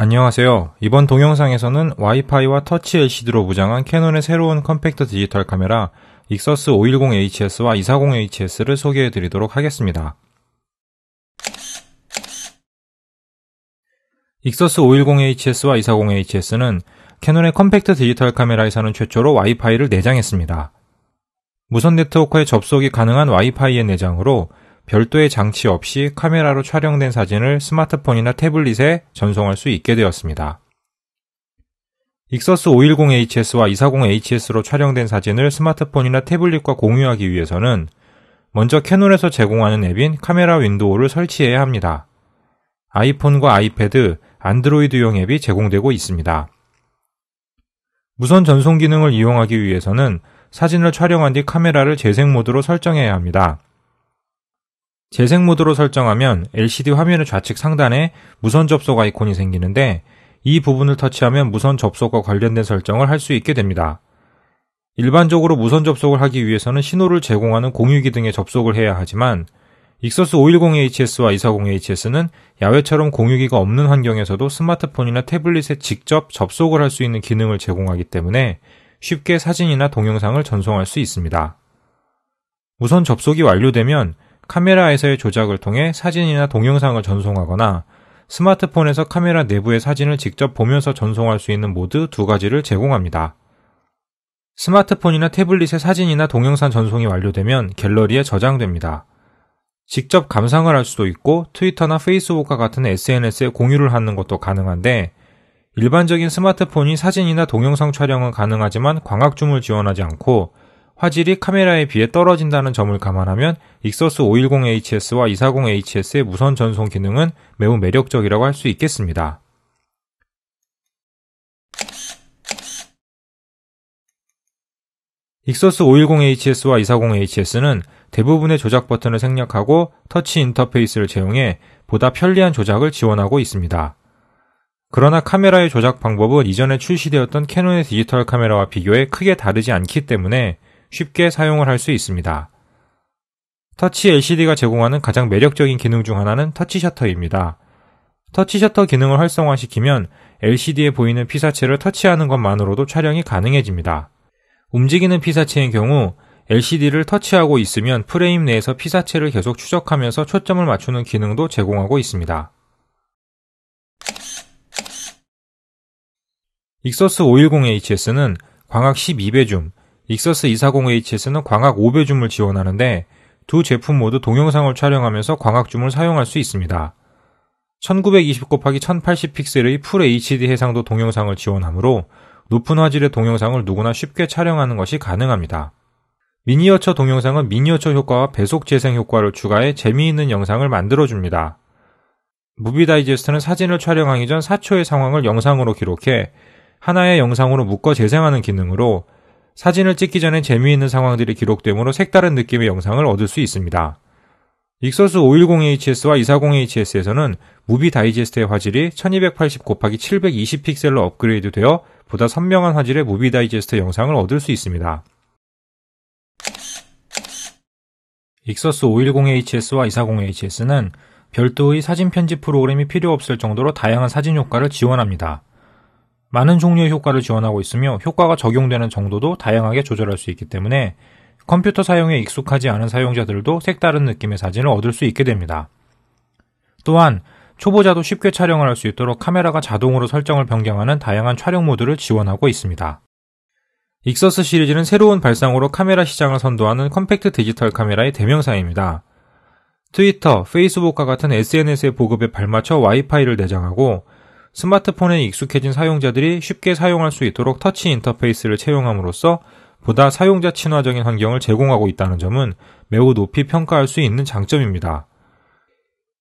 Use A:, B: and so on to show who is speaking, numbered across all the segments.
A: 안녕하세요. 이번 동영상에서는 와이파이와 터치 LCD로 무장한 캐논의 새로운 컴팩트 디지털 카메라 익서스 510HS와 240HS를 소개해 드리도록 하겠습니다. 익서스 510HS와 240HS는 캐논의 컴팩트 디지털 카메라에서는 최초로 와이파이를 내장했습니다. 무선 네트워크에 접속이 가능한 와이파이의 내장으로 별도의 장치 없이 카메라로 촬영된 사진을 스마트폰이나 태블릿에 전송할 수 있게 되었습니다. 익서스 510HS와 240HS로 촬영된 사진을 스마트폰이나 태블릿과 공유하기 위해서는 먼저 캐논에서 제공하는 앱인 카메라 윈도우를 설치해야 합니다. 아이폰과 아이패드, 안드로이드용 앱이 제공되고 있습니다. 무선 전송 기능을 이용하기 위해서는 사진을 촬영한 뒤 카메라를 재생 모드로 설정해야 합니다. 재생 모드로 설정하면 LCD 화면의 좌측 상단에 무선 접속 아이콘이 생기는데 이 부분을 터치하면 무선 접속과 관련된 설정을 할 수 있게 됩니다. 일반적으로 무선 접속을 하기 위해서는 신호를 제공하는 공유기 등에 접속을 해야 하지만 익서스 510HS와 240HS는 야외처럼 공유기가 없는 환경에서도 스마트폰이나 태블릿에 직접 접속을 할 수 있는 기능을 제공하기 때문에 쉽게 사진이나 동영상을 전송할 수 있습니다. 무선 접속이 완료되면 카메라에서의 조작을 통해 사진이나 동영상을 전송하거나 스마트폰에서 카메라 내부의 사진을 직접 보면서 전송할 수 있는 모드 두 가지를 제공합니다. 스마트폰이나 태블릿의 사진이나 동영상 전송이 완료되면 갤러리에 저장됩니다. 직접 감상을 할 수도 있고 트위터나 페이스북과 같은 SNS에 공유를 하는 것도 가능한데 일반적인 스마트폰이 사진이나 동영상 촬영은 가능하지만 광학줌을 지원하지 않고 화질이 카메라에 비해 떨어진다는 점을 감안하면 익서스 510HS와 240HS의 무선 전송 기능은 매우 매력적이라고 할 수 있겠습니다. 익서스 510HS와 240HS는 대부분의 조작 버튼을 생략하고 터치 인터페이스를 제공해 보다 편리한 조작을 지원하고 있습니다. 그러나 카메라의 조작 방법은 이전에 출시되었던 캐논의 디지털 카메라와 비교해 크게 다르지 않기 때문에 쉽게 사용을 할 수 있습니다. 터치 LCD가 제공하는 가장 매력적인 기능 중 하나는 터치 셔터입니다. 터치 셔터 기능을 활성화시키면 LCD에 보이는 피사체를 터치하는 것만으로도 촬영이 가능해집니다. 움직이는 피사체인 경우 LCD를 터치하고 있으면 프레임 내에서 피사체를 계속 추적하면서 초점을 맞추는 기능도 제공하고 있습니다. 익소스 510HS는 광학 12배 줌, 익서스 2 4 0 h 에서는 광학 5배 줌을 지원하는데 두 제품 모두 동영상을 촬영하면서 광학 줌을 사용할 수 있습니다. 1920 곱하기 1080 픽셀의 풀 HD 해상도 동영상을 지원하므로 높은 화질의 동영상을 누구나 쉽게 촬영하는 것이 가능합니다. 미니어처 동영상은 미니어처 효과와 배속 재생 효과를 추가해 재미있는 영상을 만들어줍니다. 무비 다이제스트는 사진을 촬영하기 전 4초의 상황을 영상으로 기록해 하나의 영상으로 묶어 재생하는 기능으로 사진을 찍기 전에 재미있는 상황들이 기록되므로 색다른 느낌의 영상을 얻을 수 있습니다. 익서스 510HS와 240HS에서는 무비 다이제스트의 화질이 1280 곱하기 720 픽셀로 업그레이드 되어 보다 선명한 화질의 무비 다이제스트 영상을 얻을 수 있습니다. 익서스 510HS와 240HS는 별도의 사진 편집 프로그램이 필요 없을 정도로 다양한 사진 효과를 지원합니다. 많은 종류의 효과를 지원하고 있으며 효과가 적용되는 정도도 다양하게 조절할 수 있기 때문에 컴퓨터 사용에 익숙하지 않은 사용자들도 색다른 느낌의 사진을 얻을 수 있게 됩니다. 또한 초보자도 쉽게 촬영을 할 수 있도록 카메라가 자동으로 설정을 변경하는 다양한 촬영 모드를 지원하고 있습니다. 익서스 시리즈는 새로운 발상으로 카메라 시장을 선도하는 컴팩트 디지털 카메라의 대명사입니다. 트위터, 페이스북과 같은 SNS의 보급에 발맞춰 와이파이를 내장하고 스마트폰에 익숙해진 사용자들이 쉽게 사용할 수 있도록 터치 인터페이스를 채용함으로써 보다 사용자 친화적인 환경을 제공하고 있다는 점은 매우 높이 평가할 수 있는 장점입니다.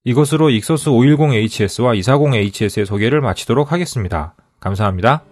A: 이것으로 익서스 510HS와 240HS의 소개를 마치도록 하겠습니다. 감사합니다.